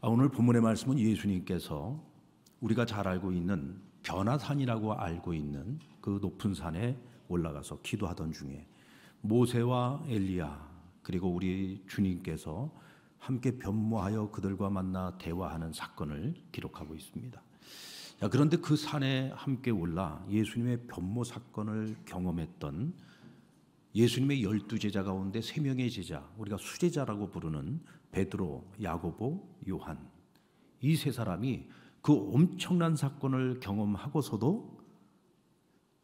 아, 오늘 본문의 말씀은 예수님께서 우리가 잘 알고 있는 변화산이라고 알고 있는 그 높은 산에 올라가서 기도하던 중에 모세와 엘리야 그리고 우리 주님께서 함께 변모하여 그들과 만나 대화하는 사건을 기록하고 있습니다. 그런데 그 산에 함께 올라 예수님의 변모 사건을 경험했던 예수님의 열두 제자 가운데 세 명의 제자, 우리가 수제자라고 부르는 베드로, 야고보, 요한 이 세 사람이 그 엄청난 사건을 경험하고서도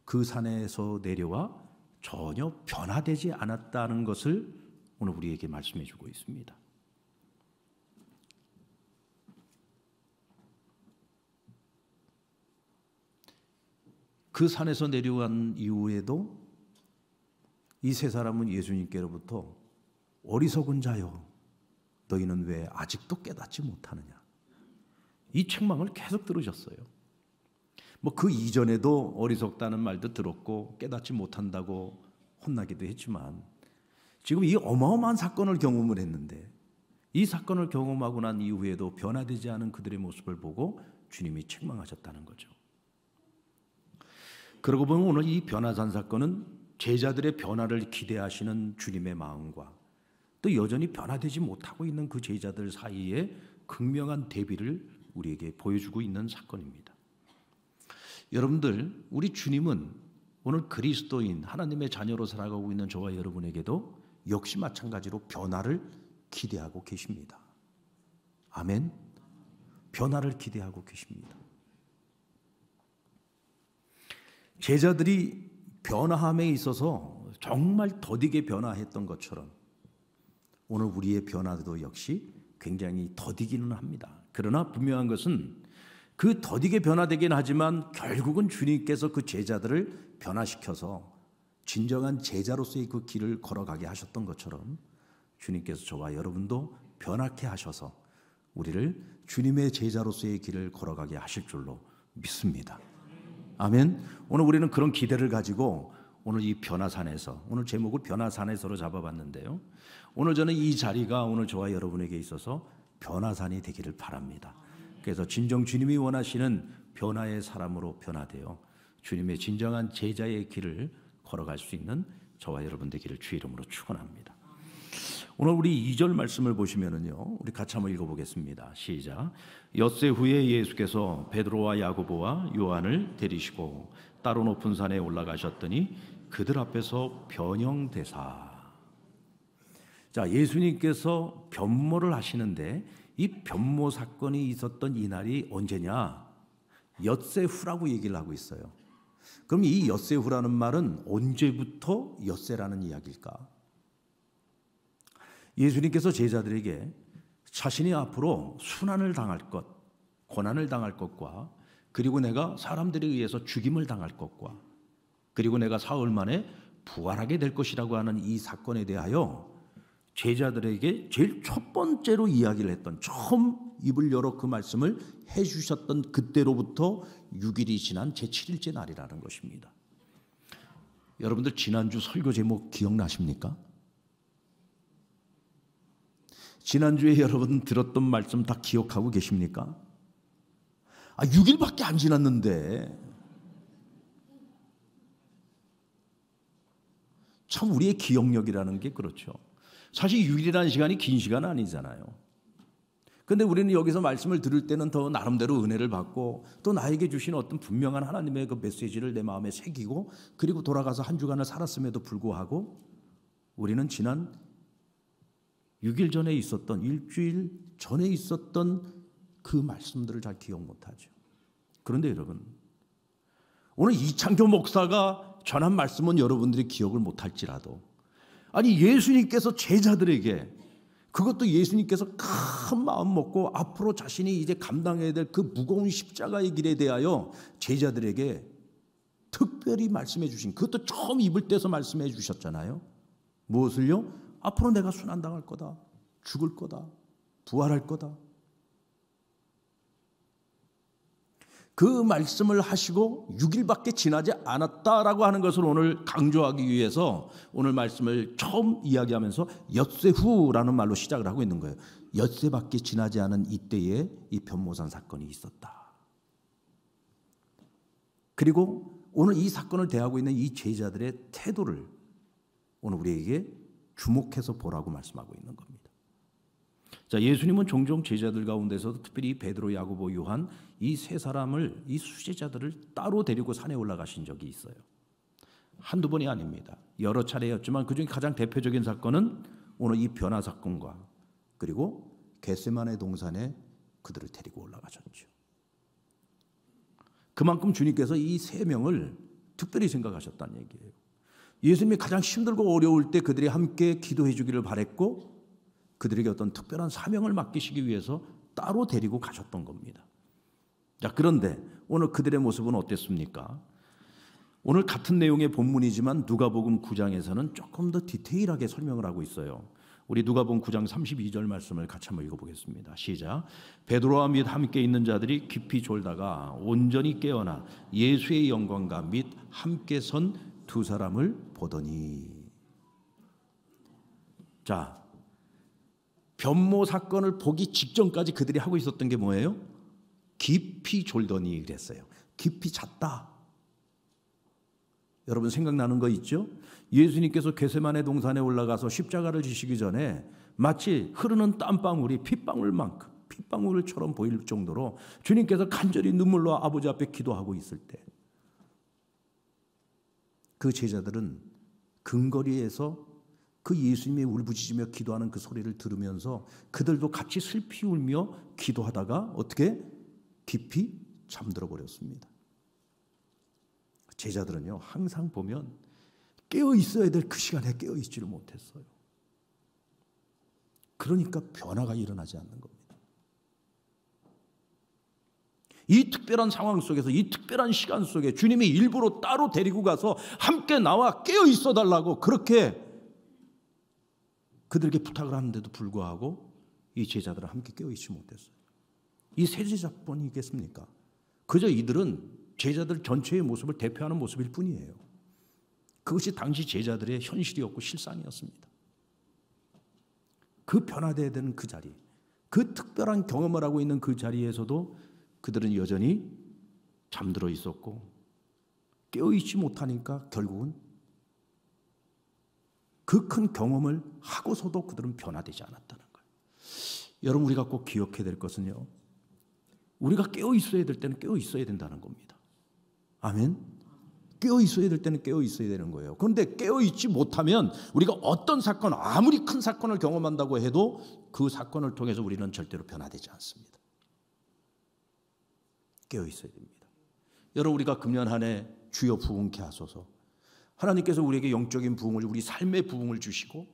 그 산에서 내려와 전혀 변화되지 않았다는 것을 오늘 우리에게 말씀해 주고 있습니다. 그 산에서 내려간 이후에도 이세 사람은 예수님께로부터 어리석은 자여 너희는 왜 아직도 깨닫지 못하느냐 이 책망을 계속 들으셨어요. 뭐 그 이전에도 어리석다는 말도 들었고 깨닫지 못한다고 혼나기도 했지만 지금 이 어마어마한 사건을 경험을 했는데 이 사건을 경험하고 난 이후에도 변화되지 않은 그들의 모습을 보고 주님이 책망하셨다는 거죠. 그러고 보면 오늘 이 변화산 사건은 제자들의 변화를 기대하시는 주님의 마음과 또 여전히 변화되지 못하고 있는 그 제자들 사이에 극명한 대비를 우리에게 보여주고 있는 사건입니다. 여러분들, 우리 주님은 오늘 그리스도인 하나님의 자녀로 살아가고 있는 저와 여러분에게도 역시 마찬가지로 변화를 기대하고 계십니다. 아멘. 변화를 기대하고 계십니다. 제자들이 변화함에 있어서 정말 더디게 변화했던 것처럼 오늘 우리의 변화도 역시 굉장히 더디기는 합니다. 그러나 분명한 것은 그 더디게 변화되긴 하지만 결국은 주님께서 그 제자들을 변화시켜서 진정한 제자로서의 그 길을 걸어가게 하셨던 것처럼 주님께서 저와 여러분도 변화케 하셔서 우리를 주님의 제자로서의 길을 걸어가게 하실 줄로 믿습니다. 아멘. 오늘 우리는 그런 기대를 가지고 오늘 이 변화산에서 오늘 제목을 변화산에서로 잡아봤는데요. 오늘 저는 이 자리가 오늘 저와 여러분에게 있어서 변화산이 되기를 바랍니다. 그래서 진정 주님이 원하시는 변화의 사람으로 변화되어 주님의 진정한 제자의 길을 걸어갈 수 있는 저와 여러분 되기를 주 이름으로 축원합니다. 오늘 우리 2절 말씀을 보시면은요. 우리 같이 한번 읽어 보겠습니다. 시작. 엿새 후에 예수께서 베드로와 야고보와 요한을 데리시고 따로 높은 산에 올라가셨더니 그들 앞에서 변형대사. 자, 예수님께서 변모를 하시는데 이 변모 사건이 있었던 이날이 언제냐? 엿새 후라고 얘기를 하고 있어요. 그럼 이 엿새 후라는 말은 언제부터 엿새라는 이야기일까? 예수님께서 제자들에게 자신이 앞으로 순환을 당할 것, 고난을 당할 것과 그리고 내가 사람들에 의해서 죽임을 당할 것과 그리고 내가 사흘 만에 부활하게 될 것이라고 하는 이 사건에 대하여 제자들에게 제일 첫 번째로 이야기를 했던 처음 입을 열어 그 말씀을 해 주셨던 그때로부터 6일이 지난 제7일째 날이라는 것입니다. 여러분들 지난주 설교 제목 기억나십니까? 지난주에 여러분 들었던 말씀 다 기억하고 계십니까? 아, 6일밖에 안 지났는데. 참 우리의 기억력이라는 게 그렇죠. 사실 6일이라는 시간이 긴 시간 아니잖아요. 근데 우리는 여기서 말씀을 들을 때는 더 나름대로 은혜를 받고 또 나에게 주신 어떤 분명한 하나님의 그 메시지를 내 마음에 새기고 그리고 돌아가서 한 주간을 살았음에도 불구하고 우리는 지난 6일 전에 있었던 일주일 전에 있었던 그 말씀들을 잘 기억 못하죠. 그런데 여러분 오늘 이창교 목사가 전한 말씀은 여러분들이 기억을 못할지라도 아니 예수님께서 제자들에게 그것도 예수님께서 큰 마음 먹고 앞으로 자신이 이제 감당해야 될 그 무거운 십자가의 길에 대하여 제자들에게 특별히 말씀해 주신 그것도 처음 입을 떼서 말씀해 주셨잖아요. 무엇을요? 앞으로 내가 순환당할 거다. 죽을 거다. 부활할 거다. 그 말씀을 하시고 6일밖에 지나지 않았다라고 하는 것을 오늘 강조하기 위해서 오늘 말씀을 처음 이야기하면서 엿새 후라는 말로 시작을 하고 있는 거예요. 엿새밖에 지나지 않은 이때에 이 변모산 사건이 있었다. 그리고 오늘 이 사건을 대하고 있는 이 제자들의 태도를 오늘 우리에게 주목해서 보라고 말씀하고 있는 겁니다. 자, 예수님은 종종 제자들 가운데서도 특별히 베드로, 야고보, 요한 이 세 사람을 이 수제자들을 따로 데리고 산에 올라가신 적이 있어요. 한두 번이 아닙니다. 여러 차례였지만 그중에 가장 대표적인 사건은 오늘 이 변화 사건과 그리고 겟세만의 동산에 그들을 데리고 올라가셨죠. 그만큼 주님께서 이 세 명을 특별히 생각하셨다는 얘기예요. 예수님이 가장 힘들고 어려울 때 그들이 함께 기도해 주기를 바랬고 그들에게 어떤 특별한 사명을 맡기시기 위해서 따로 데리고 가셨던 겁니다. 자, 그런데 오늘 그들의 모습은 어땠습니까? 오늘 같은 내용의 본문이지만 누가복음 9장에서는 조금 더 디테일하게 설명을 하고 있어요. 우리 누가복음 9장 32절 말씀을 같이 한번 읽어보겠습니다. 시작. 베드로와 및 함께 있는 자들이 깊이 졸다가 온전히 깨어나 예수의 영광과 및 함께 선두 사람을 보더니 자 변모 사건을 보기 직전까지 그들이 하고 있었던 게 뭐예요? 깊이 졸더니 그랬어요. 깊이 잤다. 여러분 생각나는 거 있죠? 예수님께서 괴세만의 동산에 올라가서 십자가를 지시기 전에 마치 흐르는 땀방울이 핏방울만큼 핏방울처럼 보일 정도로 주님께서 간절히 눈물로 아버지 앞에 기도하고 있을 때그 제자들은 근거리에서 그 예수님이 울부짖으며 기도하는 그 소리를 들으면서 그들도 같이 슬피 울며 기도하다가 어떻게 깊이 잠들어 버렸습니다. 제자들은요 항상 보면 깨어 있어야 될 그 시간에 깨어 있지를 못했어요. 그러니까 변화가 일어나지 않는 겁니다. 이 특별한 상황 속에서 이 특별한 시간 속에 주님이 일부러 따로 데리고 가서 함께 나와 깨어 있어 달라고 그렇게 그들에게 부탁을 하는데도 불구하고 이 제자들은 함께 깨어 있지 못했어요. 이 세 제자뿐이겠습니까? 그저 이들은 제자들 전체의 모습을 대표하는 모습일 뿐이에요. 그것이 당시 제자들의 현실이었고 실상이었습니다. 그 변화되어야 되는 그 자리, 그 특별한 경험을 하고 있는 그 자리에서도 그들은 여전히 잠들어 있었고 깨어있지 못하니까 결국은 그 큰 경험을 하고서도 그들은 변화되지 않았다는 거예요. 여러분 우리가 꼭 기억해야 될 것은요. 우리가 깨어 있어야 될 때는 깨어 있어야 된다는 겁니다. 아멘. 깨어 있어야 될 때는 깨어 있어야 되는 거예요. 그런데 깨어 있지 못하면 우리가 어떤 사건 아무리 큰 사건을 경험한다고 해도 그 사건을 통해서 우리는 절대로 변화되지 않습니다. 깨어 있어야 됩니다. 여러분 우리가 금년 한 해 주여 부흥케 하소서. 하나님께서 우리에게 영적인 부흥을 우리 삶의 부흥을 주시고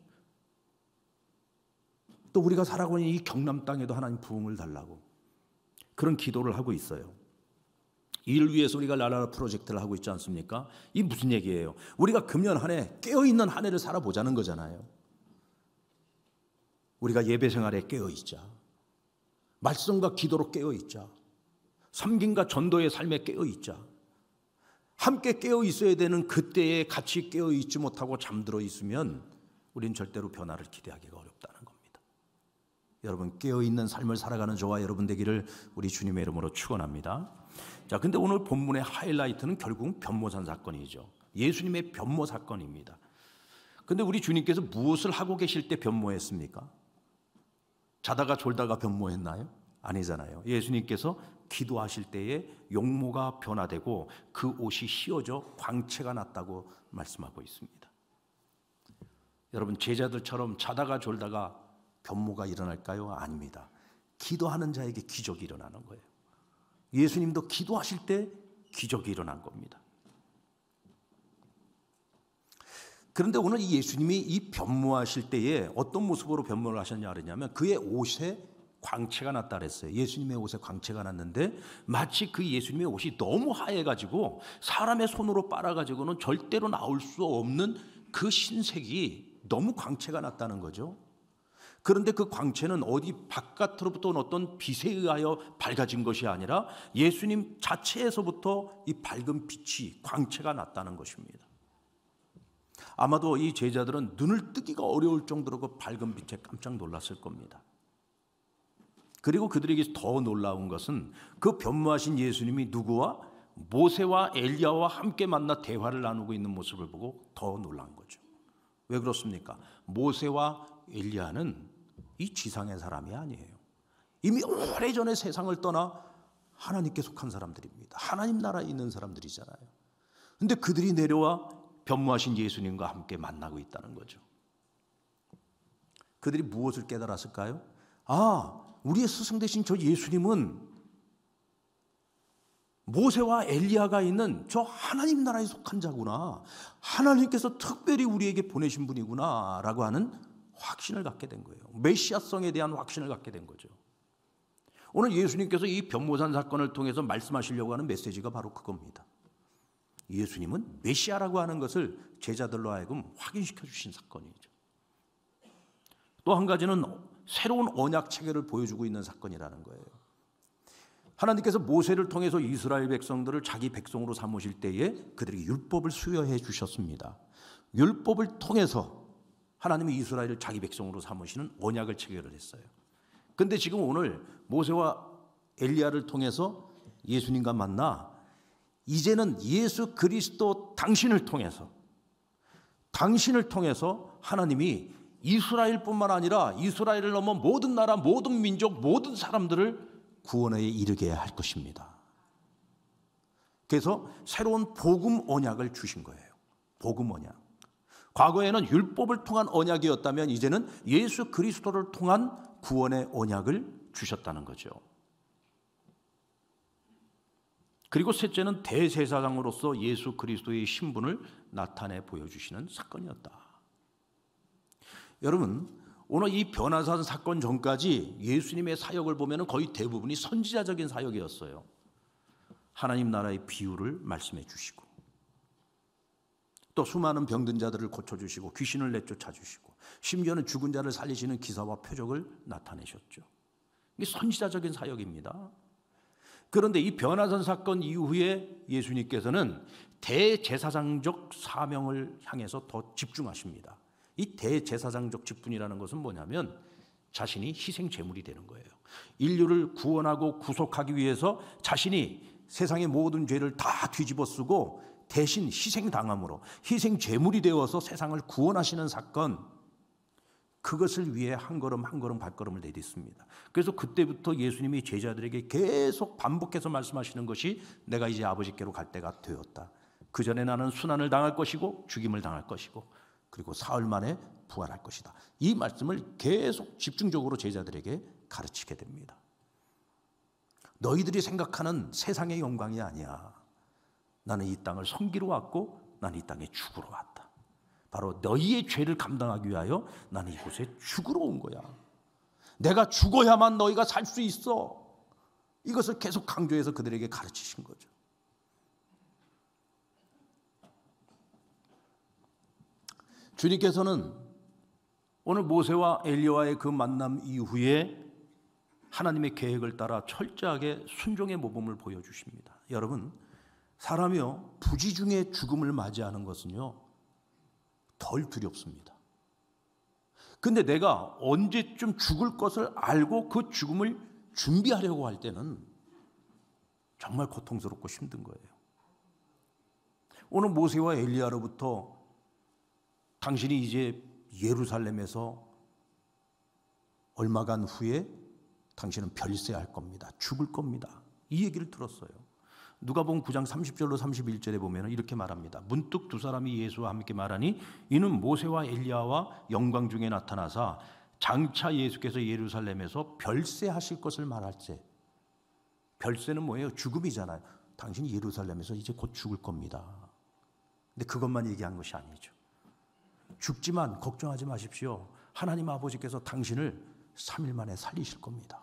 또 우리가 살아가는 이 경남 땅에도 하나님 부흥을 달라고 그런 기도를 하고 있어요. 이를 위해서 우리가 라라 프로젝트를 하고 있지 않습니까? 이 무슨 얘기예요? 우리가 금년 한 해 깨어 있는 한 해를 살아보자는 거잖아요. 우리가 예배 생활에 깨어 있자. 말씀과 기도로 깨어 있자. 섬김과 전도의 삶에 깨어 있자. 함께 깨어 있어야 되는 그때에 같이 깨어 있지 못하고 잠들어 있으면 우린 절대로 변화를 기대하기가 어렵다는 겁니다. 여러분 깨어 있는 삶을 살아가는 저와 여러분 되기를 우리 주님의 이름으로 축원합니다. 자, 근데 오늘 본문의 하이라이트는 결국 변모산 사건이죠. 예수님의 변모 사건입니다. 근데 우리 주님께서 무엇을 하고 계실 때 변모했습니까? 자다가 졸다가 변모했나요? 아니잖아요. 예수님께서 기도하실 때에 용모가 변화되고 그 옷이 씌어져 광채가 났다고 말씀하고 있습니다. 여러분 제자들처럼 자다가 졸다가 변모가 일어날까요? 아닙니다. 기도하는 자에게 기적이 일어나는 거예요. 예수님도 기도하실 때 기적이 일어난 겁니다. 그런데 오늘 예수님이 이 변모하실 때에 어떤 모습으로 변모를 하셨냐 하냐면 그의 옷에 광채가 났다 그랬어요. 예수님의 옷에 광채가 났는데 마치 그 예수님의 옷이 너무 하얘가지고 사람의 손으로 빨아가지고는 절대로 나올 수 없는 그 신색이 너무 광채가 났다는 거죠. 그런데 그 광채는 어디 바깥으로부터 온 어떤 빛에 의하여 밝아진 것이 아니라 예수님 자체에서부터 이 밝은 빛이 광채가 났다는 것입니다. 아마도 이 제자들은 눈을 뜨기가 어려울 정도로 그 밝은 빛에 깜짝 놀랐을 겁니다. 그리고 그들에게 더 놀라운 것은 그 변모하신 예수님이 누구와 모세와 엘리야와 함께 만나 대화를 나누고 있는 모습을 보고 더 놀란 거죠. 왜 그렇습니까? 모세와 엘리야는 이 지상의 사람이 아니에요. 이미 오래전에 세상을 떠나 하나님께 속한 사람들입니다. 하나님 나라에 있는 사람들이잖아요. 근데 그들이 내려와 변모하신 예수님과 함께 만나고 있다는 거죠. 그들이 무엇을 깨달았을까요? 아, 우리의 스승 되신 저 예수님은 모세와 엘리야가 있는 저 하나님 나라에 속한 자구나. 하나님께서 특별히 우리에게 보내신 분이구나라고 하는 확신을 갖게 된 거예요. 메시아성에 대한 확신을 갖게 된 거죠. 오늘 예수님께서 이 변모산 사건을 통해서 말씀하시려고 하는 메시지가 바로 그겁니다. 예수님은 메시아라고 하는 것을 제자들로 하여금 확인시켜 주신 사건이죠. 또 한 가지는 새로운 언약 체계를 보여주고 있는 사건이라는 거예요. 하나님께서 모세를 통해서 이스라엘 백성들을 자기 백성으로 삼으실 때에 그들에게 율법을 수여해 주셨습니다. 율법을 통해서 하나님이 이스라엘을 자기 백성으로 삼으시는 언약을 체결을 했어요. 근데 지금 오늘 모세와 엘리야를 통해서 예수님과 만나 이제는 예수 그리스도 당신을 통해서 당신을 통해서 하나님이 이스라엘뿐만 아니라 이스라엘을 넘어 모든 나라, 모든 민족, 모든 사람들을 구원에 이르게 할 것입니다. 그래서 새로운 복음 언약을 주신 거예요. 복음 언약. 과거에는 율법을 통한 언약이었다면 이제는 예수 그리스도를 통한 구원의 언약을 주셨다는 거죠. 그리고 셋째는 대제사장으로서 예수 그리스도의 신분을 나타내 보여주시는 사건이었다. 여러분, 오늘 이 변화산 사건 전까지 예수님의 사역을 보면 거의 대부분이 선지자적인 사역이었어요. 하나님 나라의 비유를 말씀해 주시고, 또 수많은 병든 자들을 고쳐주시고, 귀신을 내쫓아주시고, 심지어는 죽은 자를 살리시는 기사와 표적을 나타내셨죠. 이게 선지자적인 사역입니다. 그런데 이 변화산 사건 이후에 예수님께서는 대제사장적 사명을 향해서 더 집중하십니다. 이 대제사장적 직분이라는 것은 뭐냐면 자신이 희생 제물이 되는 거예요. 인류를 구원하고 구속하기 위해서 자신이 세상의 모든 죄를 다 뒤집어쓰고 대신 희생당함으로 희생 제물이 되어서 세상을 구원하시는 사건 그것을 위해 한 걸음 한 걸음 발걸음을 내딛습니다. 그래서 그때부터 예수님이 제자들에게 계속 반복해서 말씀하시는 것이 내가 이제 아버지께로 갈 때가 되었다. 그 전에 나는 순환을 당할 것이고 죽임을 당할 것이고 그리고 사흘 만에 부활할 것이다. 이 말씀을 계속 집중적으로 제자들에게 가르치게 됩니다. 너희들이 생각하는 세상의 영광이 아니야. 나는 이 땅을 섬기러 왔고 나는 이 땅에 죽으러 왔다. 바로 너희의 죄를 감당하기 위하여 나는 이곳에 죽으러 온 거야. 내가 죽어야만 너희가 살 수 있어. 이것을 계속 강조해서 그들에게 가르치신 거죠. 주님께서는 오늘 모세와 엘리와의 그 만남 이후에 하나님의 계획을 따라 철저하게 순종의 모범을 보여주십니다. 여러분, 사람이요, 부지 중에 죽음을 맞이하는 것은요, 덜 두렵습니다. 근데 내가 언제쯤 죽을 것을 알고 그 죽음을 준비하려고 할 때는 정말 고통스럽고 힘든 거예요. 오늘 모세와 엘리아로부터 당신이 이제 예루살렘에서 얼마간 후에 당신은 별세할 겁니다. 죽을 겁니다. 이 얘기를 들었어요. 누가본음 9장 30절로 31절에 보면 이렇게 말합니다. 문득 두 사람이 예수와 함께 말하니 이는 모세와 엘리야와 영광 중에 나타나사 장차 예수께서 예루살렘에서 별세하실 것을 말할세. 별세는 뭐예요? 죽음이잖아요. 당신이 예루살렘에서 이제 곧 죽을 겁니다. 근데 그것만 얘기한 것이 아니죠. 죽지만 걱정하지 마십시오. 하나님 아버지께서 당신을 3일 만에 살리실 겁니다.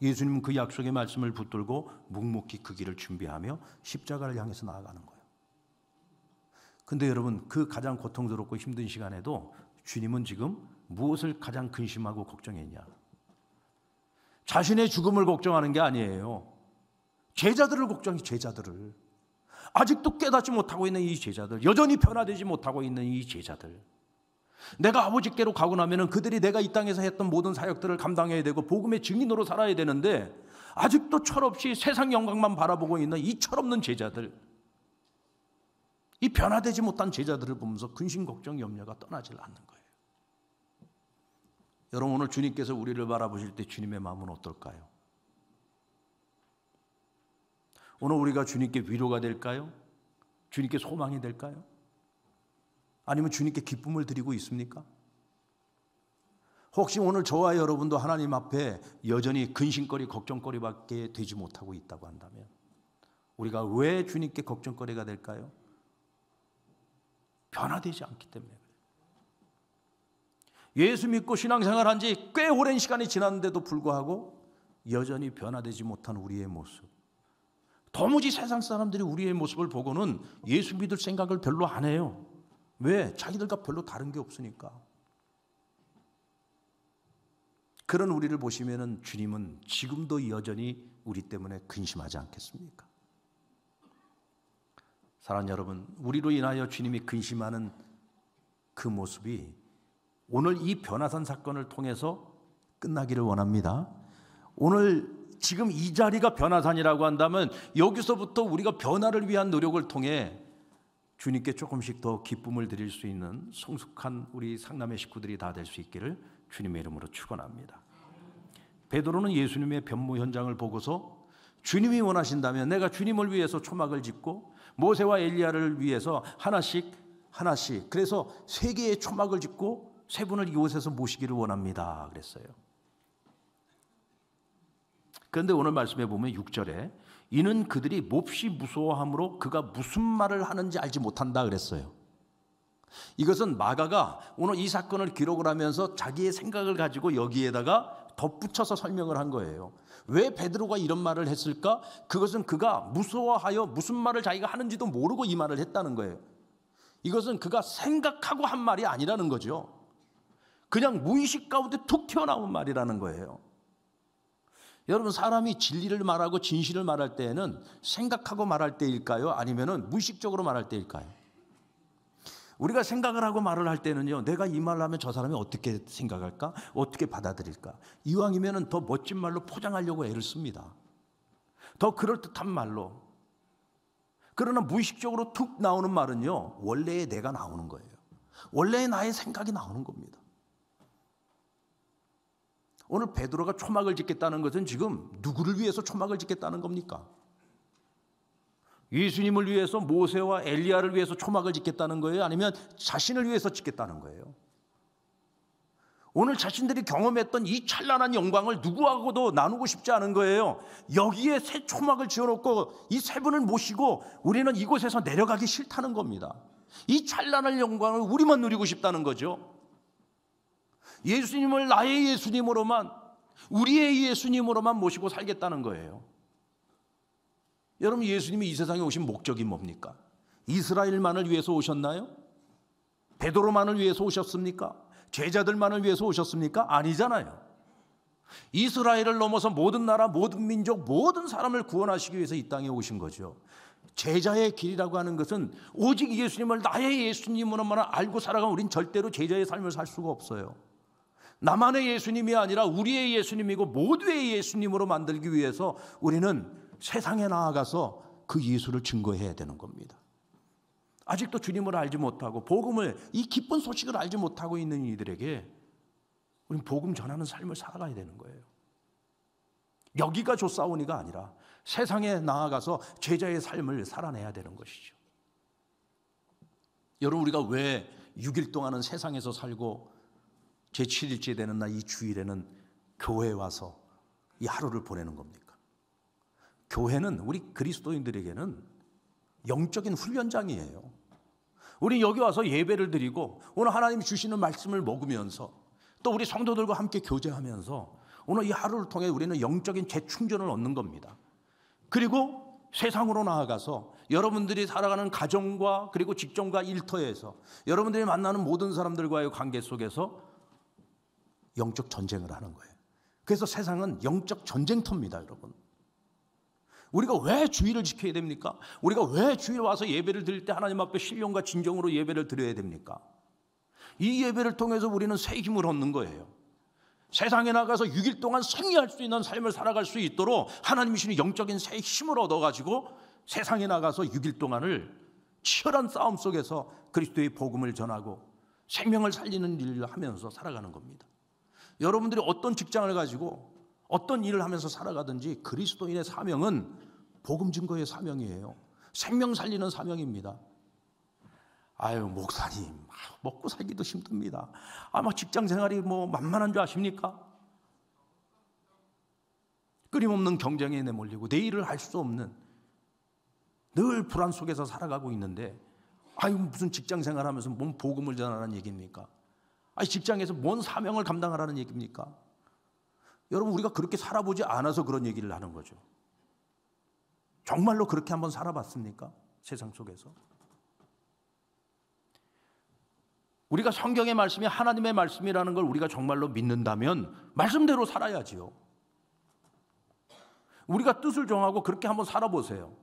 예수님은 그 약속의 말씀을 붙들고 묵묵히 그 길을 준비하며 십자가를 향해서 나아가는 거예요. 근데 여러분, 그 가장 고통스럽고 힘든 시간에도 주님은 지금 무엇을 가장 근심하고 걱정했냐? 자신의 죽음을 걱정하는 게 아니에요. 제자들을 걱정해, 제자들을. 아직도 깨닫지 못하고 있는 이 제자들, 여전히 변화되지 못하고 있는 이 제자들. 내가 아버지께로 가고 나면은 그들이 내가 이 땅에서 했던 모든 사역들을 감당해야 되고 복음의 증인으로 살아야 되는데 아직도 철없이 세상 영광만 바라보고 있는 이 철없는 제자들. 이 변화되지 못한 제자들을 보면서 근심, 걱정, 염려가 떠나질 않는 거예요. 여러분 오늘 주님께서 우리를 바라보실 때 주님의 마음은 어떨까요? 오늘 우리가 주님께 위로가 될까요? 주님께 소망이 될까요? 아니면 주님께 기쁨을 드리고 있습니까? 혹시 오늘 저와 여러분도 하나님 앞에 여전히 근심거리, 걱정거리밖에 되지 못하고 있다고 한다면 우리가 왜 주님께 걱정거리가 될까요? 변화되지 않기 때문에 그래요. 예수 믿고 신앙생활한 지 꽤 오랜 시간이 지났는데도 불구하고 여전히 변화되지 못한 우리의 모습. 도무지 세상 사람들이 우리의 모습을 보고는 예수 믿을 생각을 별로 안 해요. 왜? 자기들과 별로 다른 게 없으니까. 그런 우리를 보시면 주님은 지금도 여전히 우리 때문에 근심하지 않겠습니까? 사랑하는 여러분, 우리로 인하여 주님이 근심하는 그 모습이 오늘 이 변화산 사건을 통해서 끝나기를 원합니다. 오늘 지금 이 자리가 변화산이라고 한다면 여기서부터 우리가 변화를 위한 노력을 통해 주님께 조금씩 더 기쁨을 드릴 수 있는 성숙한 우리 상남의 식구들이 다 될 수 있기를 주님의 이름으로 축원합니다. 베드로는 예수님의 변모 현장을 보고서 주님이 원하신다면 내가 주님을 위해서 초막을 짓고 모세와 엘리야를 위해서 하나씩 하나씩 그래서 세 개의 초막을 짓고 세 분을 이곳에서 모시기를 원합니다. 그랬어요. 그런데 오늘 말씀해 보면 6절에 이는 그들이 몹시 무서워함으로 그가 무슨 말을 하는지 알지 못한다 그랬어요. 이것은 마가가 오늘 이 사건을 기록을 하면서 자기의 생각을 가지고 여기에다가 덧붙여서 설명을 한 거예요. 왜 베드로가 이런 말을 했을까? 그것은 그가 무서워하여 무슨 말을 자기가 하는지도 모르고 이 말을 했다는 거예요. 이것은 그가 생각하고 한 말이 아니라는 거죠. 그냥 무의식 가운데 툭 튀어나온 말이라는 거예요. 여러분 사람이 진리를 말하고 진실을 말할 때에는 생각하고 말할 때일까요? 아니면은 무의식적으로 말할 때일까요? 우리가 생각을 하고 말을 할 때는요, 내가 이 말을 하면 저 사람이 어떻게 생각할까? 어떻게 받아들일까? 이왕이면은 더 멋진 말로 포장하려고 애를 씁니다. 더 그럴듯한 말로. 그러나 무의식적으로 툭 나오는 말은요, 원래의 내가 나오는 거예요. 원래의 나의 생각이 나오는 겁니다. 오늘 베드로가 초막을 짓겠다는 것은 지금 누구를 위해서 초막을 짓겠다는 겁니까? 예수님을 위해서 모세와 엘리야를 위해서 초막을 짓겠다는 거예요? 아니면 자신을 위해서 짓겠다는 거예요? 오늘 자신들이 경험했던 이 찬란한 영광을 누구하고도 나누고 싶지 않은 거예요. 여기에 새 초막을 지어놓고 이 세 분을 모시고 우리는 이곳에서 내려가기 싫다는 겁니다. 이 찬란한 영광을 우리만 누리고 싶다는 거죠. 예수님을 나의 예수님으로만 우리의 예수님으로만 모시고 살겠다는 거예요. 여러분 예수님이 이 세상에 오신 목적이 뭡니까? 이스라엘만을 위해서 오셨나요? 베드로만을 위해서 오셨습니까? 제자들만을 위해서 오셨습니까? 아니잖아요. 이스라엘을 넘어서 모든 나라, 모든 민족, 모든 사람을 구원하시기 위해서 이 땅에 오신 거죠. 제자의 길이라고 하는 것은 오직 예수님을 나의 예수님으로만 알고 살아가면 우린 절대로 제자의 삶을 살 수가 없어요. 나만의 예수님이 아니라 우리의 예수님이고 모두의 예수님으로 만들기 위해서 우리는 세상에 나아가서 그 예수를 증거해야 되는 겁니다. 아직도 주님을 알지 못하고 복음을 이 기쁜 소식을 알지 못하고 있는 이들에게 우리는 복음 전하는 삶을 살아가야 되는 거예요. 여기가 조사원이가 아니라 세상에 나아가서 제자의 삶을 살아내야 되는 것이죠. 여러분 우리가 왜 6일 동안은 세상에서 살고 제7일째 되는 날 이 주일에는 교회에 와서 이 하루를 보내는 겁니까? 교회는 우리 그리스도인들에게는 영적인 훈련장이에요. 우리 여기 와서 예배를 드리고 오늘 하나님 주시는 말씀을 먹으면서 또 우리 성도들과 함께 교제하면서 오늘 이 하루를 통해 우리는 영적인 재충전을 얻는 겁니다. 그리고 세상으로 나아가서 여러분들이 살아가는 가정과 그리고 직종과 일터에서 여러분들이 만나는 모든 사람들과의 관계 속에서 영적 전쟁을 하는 거예요. 그래서 세상은 영적 전쟁터입니다, 여러분. 우리가 왜 주의를 지켜야 됩니까? 우리가 왜 주의에 와서 예배를 드릴 때 하나님 앞에 신령과 진정으로 예배를 드려야 됩니까? 이 예배를 통해서 우리는 새 힘을 얻는 거예요. 세상에 나가서 6일 동안 승리할 수 있는 삶을 살아갈 수 있도록 하나님이신 영적인 새 힘을 얻어가지고 세상에 나가서 6일 동안을 치열한 싸움 속에서 그리스도의 복음을 전하고 생명을 살리는 일을 하면서 살아가는 겁니다. 여러분들이 어떤 직장을 가지고 어떤 일을 하면서 살아가든지 그리스도인의 사명은 복음 증거의 사명이에요. 생명 살리는 사명입니다. 아유, 목사님, 먹고 살기도 힘듭니다. 아마 직장 생활이 뭐 만만한 줄 아십니까? 끊임없는 경쟁에 내몰리고 내 일을 할 수 없는 늘 불안 속에서 살아가고 있는데 아유, 무슨 직장 생활하면서 뭔 복음을 전하는 얘기입니까? 아니 직장에서 뭔 사명을 감당하라는 얘기입니까? 여러분 우리가 그렇게 살아보지 않아서 그런 얘기를 하는 거죠. 정말로 그렇게 한번 살아봤습니까? 세상 속에서. 우리가 성경의 말씀이 하나님의 말씀이라는 걸 우리가 정말로 믿는다면 말씀대로 살아야지요. 우리가 뜻을 정하고 그렇게 한번 살아보세요.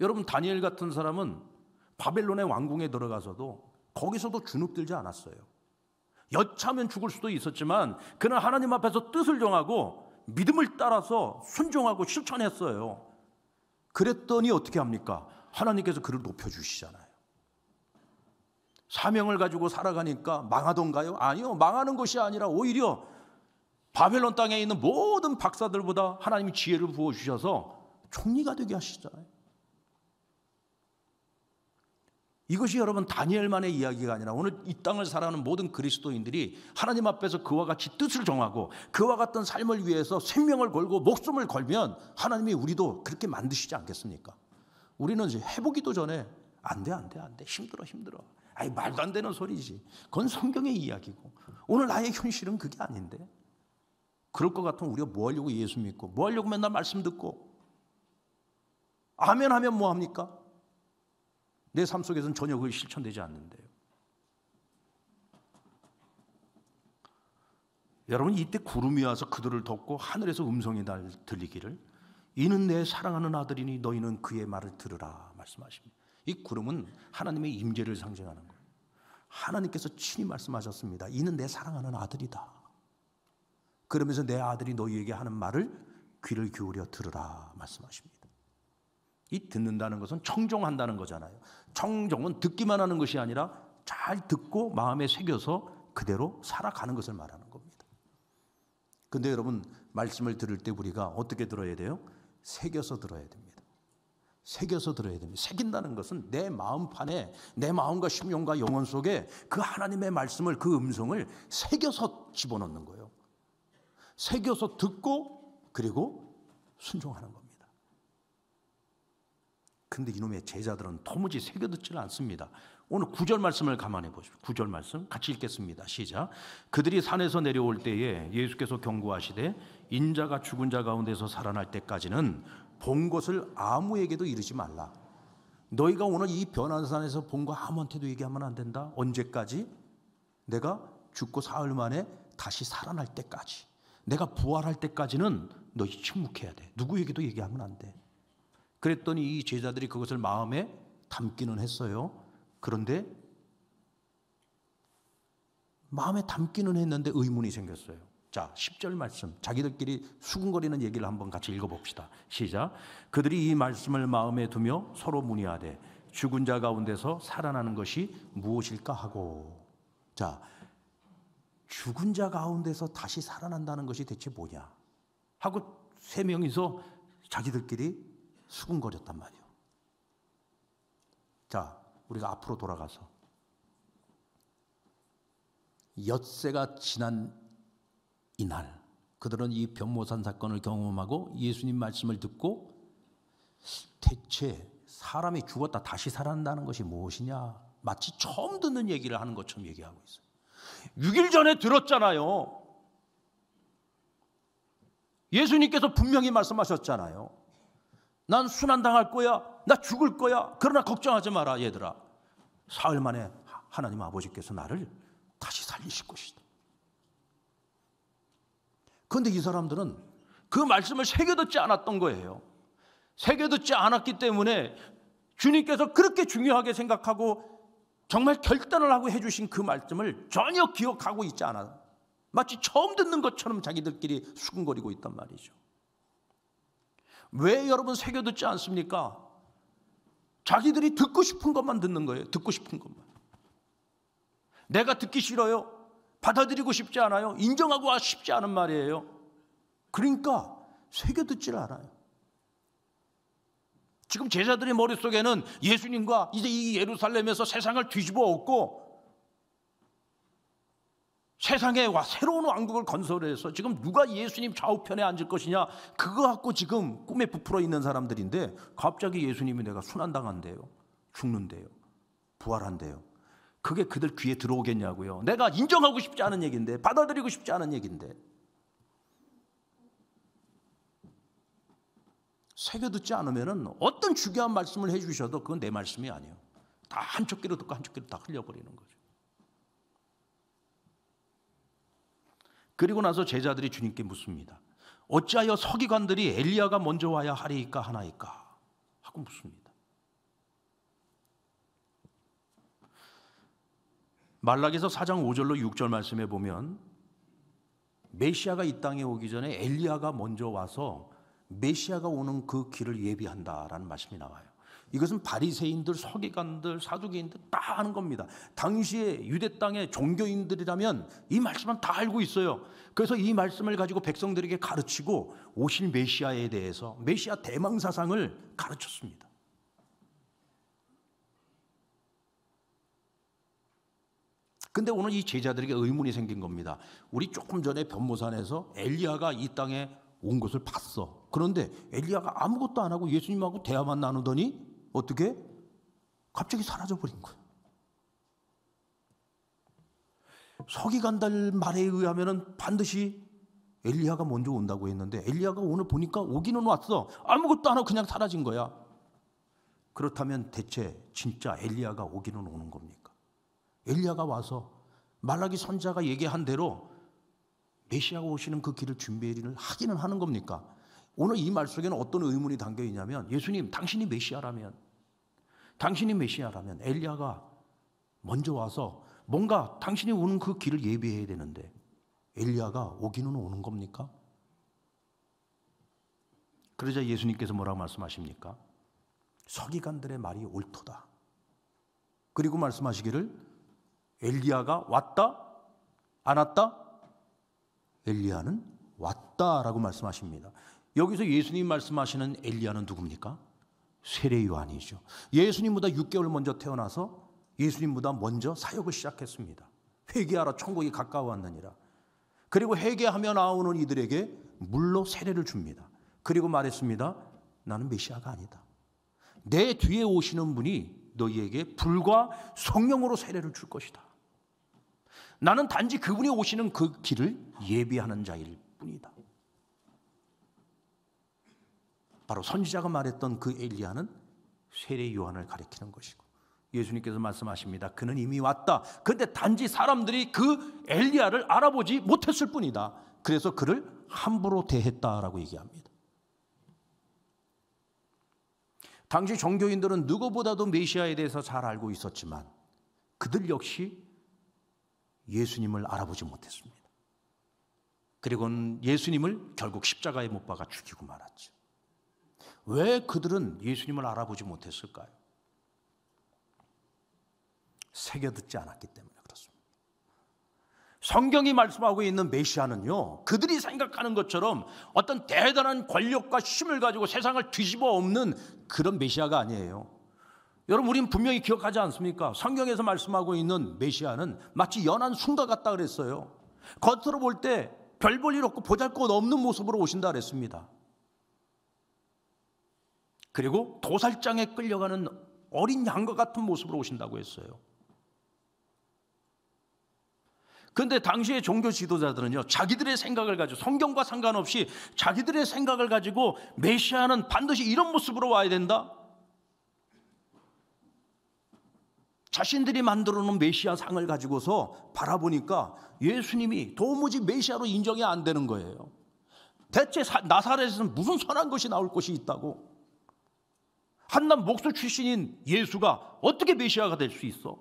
여러분 다니엘 같은 사람은 바벨론의 왕궁에 들어가서도 거기서도 주눅들지 않았어요. 여차하면 죽을 수도 있었지만 그는 하나님 앞에서 뜻을 정하고 믿음을 따라서 순종하고 실천했어요. 그랬더니 어떻게 합니까? 하나님께서 그를 높여주시잖아요. 사명을 가지고 살아가니까 망하던가요? 아니요. 망하는 것이 아니라 오히려 바벨론 땅에 있는 모든 박사들보다 하나님이 지혜를 부어주셔서 총리가 되게 하시잖아요. 이것이 여러분 다니엘만의 이야기가 아니라 오늘 이 땅을 살아가는 모든 그리스도인들이 하나님 앞에서 그와 같이 뜻을 정하고 그와 같은 삶을 위해서 생명을 걸고 목숨을 걸면 하나님이 우리도 그렇게 만드시지 않겠습니까? 우리는 이제 해보기도 전에 안 돼, 안 돼, 안 돼. 힘들어, 힘들어. 아니, 말도 안 되는 소리지. 그건 성경의 이야기고. 오늘 나의 현실은 그게 아닌데. 그럴 것 같으면 우리가 뭐 하려고 예수 믿고, 뭐 하려고 맨날 말씀 듣고. 아멘 하면 뭐 합니까? 내삶 속에서는 전혀 그게 실천되지 않는데요. 여러분 이때 구름이 와서 그들을 덮고 하늘에서 음성이 날 들리기를 이는 내 사랑하는 아들이니 너희는 그의 말을 들으라 말씀하십니다. 이 구름은 하나님의 임재를 상징하는 거예요. 하나님께서 친히 말씀하셨습니다. 이는 내 사랑하는 아들이다. 그러면서 내 아들이 너희에게 하는 말을 귀를 기울여 들으라 말씀하십니다. 이 듣는다는 것은 청종한다는 거잖아요. 청정은 듣기만 하는 것이 아니라 잘 듣고 마음에 새겨서 그대로 살아가는 것을 말하는 겁니다. 근데 여러분 말씀을 들을 때 우리가 어떻게 들어야 돼요? 새겨서 들어야 됩니다. 새겨서 들어야 됩니다. 새긴다는 것은 내 마음판에 내 마음과 심령과 영혼 속에 그 하나님의 말씀을 그 음성을 새겨서 집어넣는 거예요. 새겨서 듣고 그리고 순종하는 겁니다. 근데 이놈의 제자들은 도무지 새겨듣지를 않습니다. 오늘 구절 말씀을 감안해 보십시오. 구절 말씀 같이 읽겠습니다. 시작. 그들이 산에서 내려올 때에 예수께서 경고하시되 인자가 죽은 자 가운데서 살아날 때까지는 본 것을 아무에게도 이르지 말라. 너희가 오늘 이 변환산에서 본 거 아무한테도 얘기하면 안 된다. 언제까지? 내가 죽고 사흘 만에 다시 살아날 때까지. 내가 부활할 때까지는 너희 침묵해야 돼. 누구에게도 얘기하면 안 돼. 그랬더니 이 제자들이 그것을 마음에 담기는 했어요. 그런데 마음에 담기는 했는데 의문이 생겼어요. 자, 10절 말씀. 자기들끼리 수군거리는 얘기를 한번 같이 읽어봅시다. 시작. 그들이 이 말씀을 마음에 두며 서로 문의하되 죽은 자 가운데서 살아나는 것이 무엇일까 하고. 자, 죽은 자 가운데서 다시 살아난다는 것이 대체 뭐냐 하고 세 명이서 자기들끼리 수군거렸단 말이에요. 자, 우리가 앞으로 돌아가서 엿새가 지난 이날 그들은 이 변모산 사건을 경험하고 예수님 말씀을 듣고 대체 사람이 죽었다 다시 살아난다는 것이 무엇이냐 마치 처음 듣는 얘기를 하는 것처럼 얘기하고 있어요. 6일 전에 들었잖아요. 예수님께서 분명히 말씀하셨잖아요. 난 순환당할 거야. 나 죽을 거야. 그러나 걱정하지 마라, 얘들아. 사흘 만에 하나님 아버지께서 나를 다시 살리실 것이다. 그런데 이 사람들은 그 말씀을 새겨듣지 않았던 거예요. 새겨듣지 않았기 때문에 주님께서 그렇게 중요하게 생각하고 정말 결단을 하고 해주신 그 말씀을 전혀 기억하고 있지 않아. 마치 처음 듣는 것처럼 자기들끼리 수근거리고 있단 말이죠. 왜 여러분 새겨 듣지 않습니까? 자기들이 듣고 싶은 것만 듣는 거예요. 듣고 싶은 것만. 내가 듣기 싫어요. 받아들이고 싶지 않아요. 인정하고 아, 싶지 않은 말이에요. 그러니까 새겨 듣질 않아요. 지금 제자들의 머릿속에는 예수님과 이제 이 예루살렘에서 세상을 뒤집어 엎고 세상에 와 새로운 왕국을 건설해서 지금 누가 예수님 좌우편에 앉을 것이냐 그거 갖고 지금 꿈에 부풀어 있는 사람들인데 갑자기 예수님이 내가 순환당한대요 죽는데요 부활한대요 그게 그들 귀에 들어오겠냐고요 내가 인정하고 싶지 않은 얘기인데 받아들이고 싶지 않은 얘기인데 새겨 듣지 않으면 어떤 중요한 말씀을 해주셔도 그건 내 말씀이 아니에요 다 한쪽 귀로 듣고 한쪽 귀로 다 흘려버리는 거죠 그리고 나서 제자들이 주님께 묻습니다. 어찌하여 서기관들이 엘리야가 먼저 와야 하리이까 하나이까 하고 묻습니다. 말락에서 4장 5절로 6절 말씀에 보면 메시아가 이 땅에 오기 전에 엘리야가 먼저 와서 메시아가 오는 그 길을 예비한다라는 말씀이 나와요. 이것은 바리새인들, 서기관들, 사두개인들 다 아는 겁니다. 당시에 유대 땅의 종교인들이라면 이 말씀은 다 알고 있어요. 그래서 이 말씀을 가지고 백성들에게 가르치고 오실 메시아에 대해서 메시아 대망 사상을 가르쳤습니다. 근데 오늘 이 제자들에게 의문이 생긴 겁니다. 우리 조금 전에 변모산에서 엘리야가 이 땅에 온 것을 봤어. 그런데 엘리야가 아무것도 안 하고 예수님하고 대화만 나누더니 어떻게? 갑자기 사라져버린 거예요. 서기 간달 말에 의하면 반드시 엘리야가 먼저 온다고 했는데 엘리야가 오늘 보니까 오기는 왔어. 아무것도 안 하고 그냥 사라진 거야. 그렇다면 대체 진짜 엘리야가 오기는 오는 겁니까? 엘리야가 와서 말라기 선자가 얘기한 대로 메시아가 오시는 그 길을 준비를 하기는 하는 겁니까? 오늘 이 말 속에는 어떤 의문이 담겨 있냐면 예수님 당신이 메시아라면 당신이 메시아라면 엘리야가 먼저 와서 뭔가 당신이 오는 그 길을 예비해야 되는데 엘리야가 오기는 오는 겁니까? 그러자 예수님께서 뭐라고 말씀하십니까? 서기관들의 말이 옳도다. 그리고 말씀하시기를 엘리야가 왔다? 안 왔다? 엘리야는 왔다라고 말씀하십니다. 여기서 예수님 말씀하시는 엘리야는 누굽니까? 세례 요한이죠. 예수님보다 6개월 먼저 태어나서 예수님보다 먼저 사역을 시작했습니다. 회개하라 천국이 가까워왔느니라 그리고 회개하며 나오는 이들에게 물로 세례를 줍니다. 그리고 말했습니다. 나는 메시아가 아니다. 내 뒤에 오시는 분이 너희에게 불과 성령으로 세례를 줄 것이다. 나는 단지 그분이 오시는 그 길을 예비하는 자일 뿐이다. 바로 선지자가 말했던 그 엘리야는 세례 요한을 가리키는 것이고 예수님께서 말씀하십니다. 그는 이미 왔다. 그런데 단지 사람들이 그 엘리야를 알아보지 못했을 뿐이다. 그래서 그를 함부로 대했다라고 얘기합니다. 당시 종교인들은 누구보다도 메시아에 대해서 잘 알고 있었지만 그들 역시 예수님을 알아보지 못했습니다. 그리고는 예수님을 결국 십자가에 못 박아 죽이고 말았죠. 왜 그들은 예수님을 알아보지 못했을까요? 새겨듣지 않았기 때문에 그렇습니다. 성경이 말씀하고 있는 메시아는요, 그들이 생각하는 것처럼 어떤 대단한 권력과 힘을 가지고 세상을 뒤집어 엎는 그런 메시아가 아니에요. 여러분, 우린 분명히 기억하지 않습니까? 성경에서 말씀하고 있는 메시아는 마치 연한 순가 같다 그랬어요. 겉으로 볼 때 별볼일 없고 보잘 것 없는 모습으로 오신다 그랬습니다. 그리고 도살장에 끌려가는 어린 양과 같은 모습으로 오신다고 했어요. 근데 당시의 종교 지도자들은요, 자기들의 생각을 가지고, 성경과 상관없이 자기들의 생각을 가지고 메시아는 반드시 이런 모습으로 와야 된다? 자신들이 만들어 놓은 메시아 상을 가지고서 바라보니까 예수님이 도무지 메시아로 인정이 안 되는 거예요. 대체 나사렛에서는 무슨 선한 것이 나올 것이 있다고? 한남 목수 출신인 예수가 어떻게 메시아가 될 수 있어?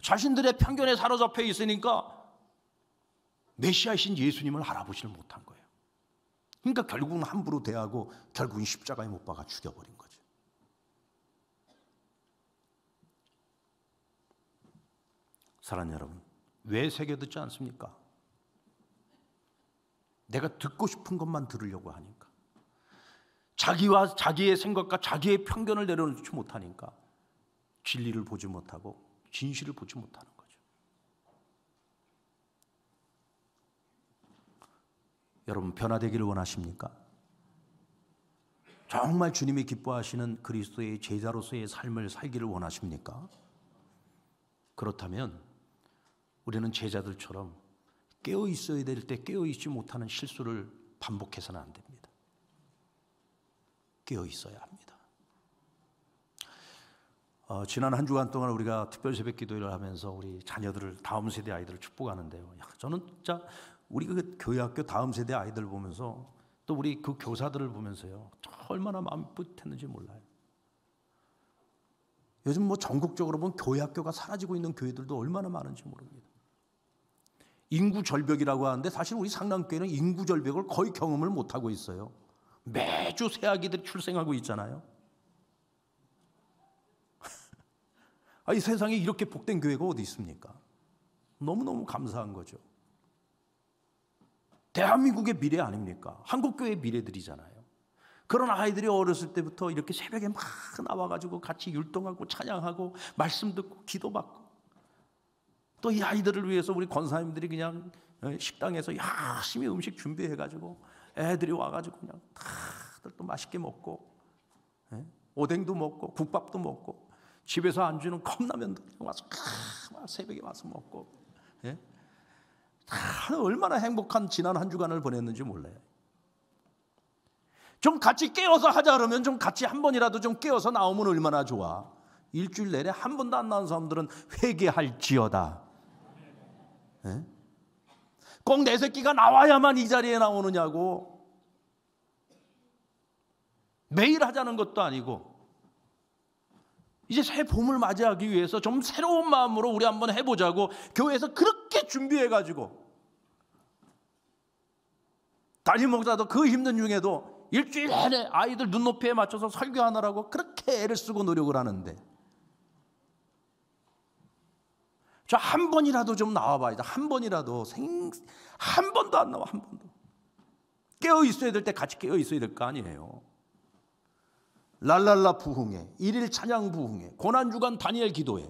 자신들의 편견에 사로잡혀 있으니까 메시아이신 예수님을 알아보지를 못한 거예요. 그러니까 결국은 함부로 대하고 결국은 십자가에 못 박아 죽여버린 거죠. 사랑하는 여러분, 왜 새겨 듣지 않습니까? 내가 듣고 싶은 것만 들으려고 하니 자기와 자기의 생각과 자기의 편견을 내려놓지 못하니까 진리를 보지 못하고 진실을 보지 못하는 거죠. 여러분 변화되기를 원하십니까? 정말 주님이 기뻐하시는 그리스도의 제자로서의 삶을 살기를 원하십니까? 그렇다면 우리는 제자들처럼 깨어 있어야 될 때 깨어 있지 못하는 실수를 반복해서는 안 됩니다. 깨어 있어야 합니다. 어, 지난 한 주간 동안 우리가 특별 새벽 기도를 하면서 우리 자녀들을 다음 세대 아이들을 축복하는데요. 야, 저는 진짜 우리 그 교회 학교 다음 세대 아이들 보면서 또 우리 그 교사들을 보면서요. 얼마나 마음 뿌듯했는지 몰라요. 요즘 뭐 전국적으로 보면 교회 학교가 사라지고 있는 교회들도 얼마나 많은지 모릅니다. 인구 절벽이라고 하는데 사실 우리 상남교회는 인구 절벽을 거의 경험을 못 하고 있어요. 매주 새 아기들이 출생하고 있잖아요. 이 세상에 이렇게 복된 교회가 어디 있습니까? 너무너무 감사한 거죠. 대한민국의 미래 아닙니까? 한국교회의 미래들이잖아요. 그런 아이들이 어렸을 때부터 이렇게 새벽에 막 나와가지고 같이 율동하고 찬양하고 말씀 듣고 기도받고 또 이 아이들을 위해서 우리 권사님들이 그냥 어, 식당에서 열심히 음식 준비해가지고 애들이 와가지고 그냥 다들 또 맛있게 먹고 예? 오뎅도 먹고 국밥도 먹고 집에서 안 주는 컵라면도 와서 새벽에 와서 먹고 예? 다 얼마나 행복한 지난 한 주간을 보냈는지 몰라요. 좀 같이 깨워서 하자 그러면 좀 같이 한 번이라도 좀깨워서 나오면 얼마나 좋아. 일주일 내내 한 번도 안 나온 사람들은 회개할지어다. 네? 예? 꼭내 새끼가 나와야만 이 자리에 나오느냐고. 매일 하자는 것도 아니고. 이제 새 봄을 맞이하기 위해서 좀 새로운 마음으로 우리 한번 해보자고 교회에서 그렇게 준비해가지고 담임 목사도 그 힘든 중에도 일주일 내내 아이들 눈높이에 맞춰서 설교하느라고 그렇게 애를 쓰고 노력을 하는데 저한 번이라도 좀 나와봐야 죠한 번이라도 생, 한 번도 안 나와, 한 번도. 깨어 있어야 될 때 같이 깨어 있어야 될 거 아니에요. 랄랄라 부흥회, 일일 찬양 부흥회, 고난주간 다니엘 기도회.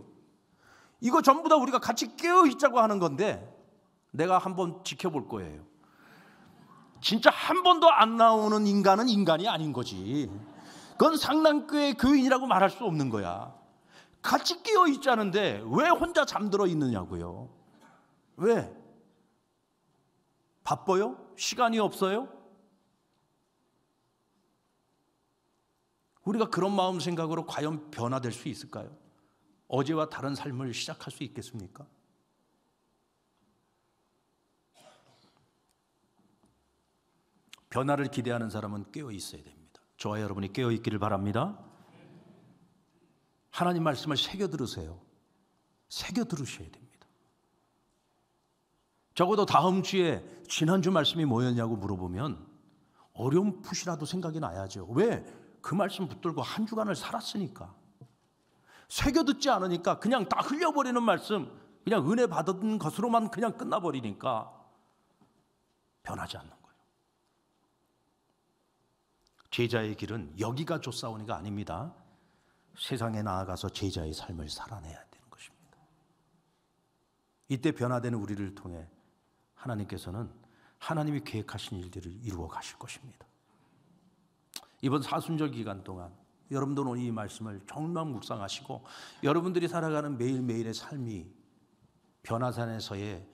이거 전부 다 우리가 같이 깨어 있자고 하는 건데 내가 한 번 지켜볼 거예요. 진짜 한 번도 안 나오는 인간은 인간이 아닌 거지. 그건 상남교의 교인이라고 말할 수 없는 거야. 같이 깨어 있자는데 왜 혼자 잠들어 있느냐고요. 왜? 바빠요? 시간이 없어요? 우리가 그런 마음 생각으로 과연 변화될 수 있을까요? 어제와 다른 삶을 시작할 수 있겠습니까? 변화를 기대하는 사람은 깨어 있어야 됩니다. 저와 여러분이 깨어 있기를 바랍니다. 하나님 말씀을 새겨 들으세요. 새겨 들으셔야 됩니다. 적어도 다음 주에 지난주 말씀이 뭐였냐고 물어보면 어려운 풋이라도 생각이 나야죠. 왜? 그 말씀 붙들고 한 주간을 살았으니까. 새겨 듣지 않으니까 그냥 다 흘려버리는 말씀, 그냥 은혜 받은 것으로만 그냥 끝나버리니까 변하지 않는 거예요. 제자의 길은 여기가 조사원이가 아닙니다. 세상에 나아가서 제자의 삶을 살아내야 되는 것입니다. 이때 변화되는 우리를 통해 하나님께서는 하나님이 계획하신 일들을 이루어 가실 것입니다. 이번 사순절 기간 동안 여러분들은 오늘 이 말씀을 정말 묵상하시고 여러분들이 살아가는 매일매일의 삶이 변화산에서의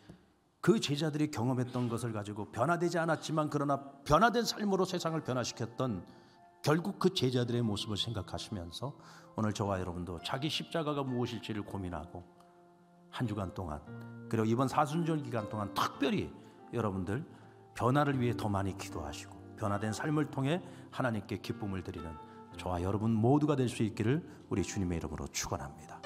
그 제자들이 경험했던 것을 가지고 변화되지 않았지만 그러나 변화된 삶으로 세상을 변화시켰던 결국 그 제자들의 모습을 생각하시면서 오늘 저와 여러분도 자기 십자가가 무엇일지를 고민하고 한 주간 동안 그리고 이번 사순절 기간 동안 특별히 여러분들 변화를 위해 더 많이 기도하시고 변화된 삶을 통해 하나님께 기쁨을 드리는 저와 여러분 모두가 될 수 있기를 우리 주님의 이름으로 축원합니다.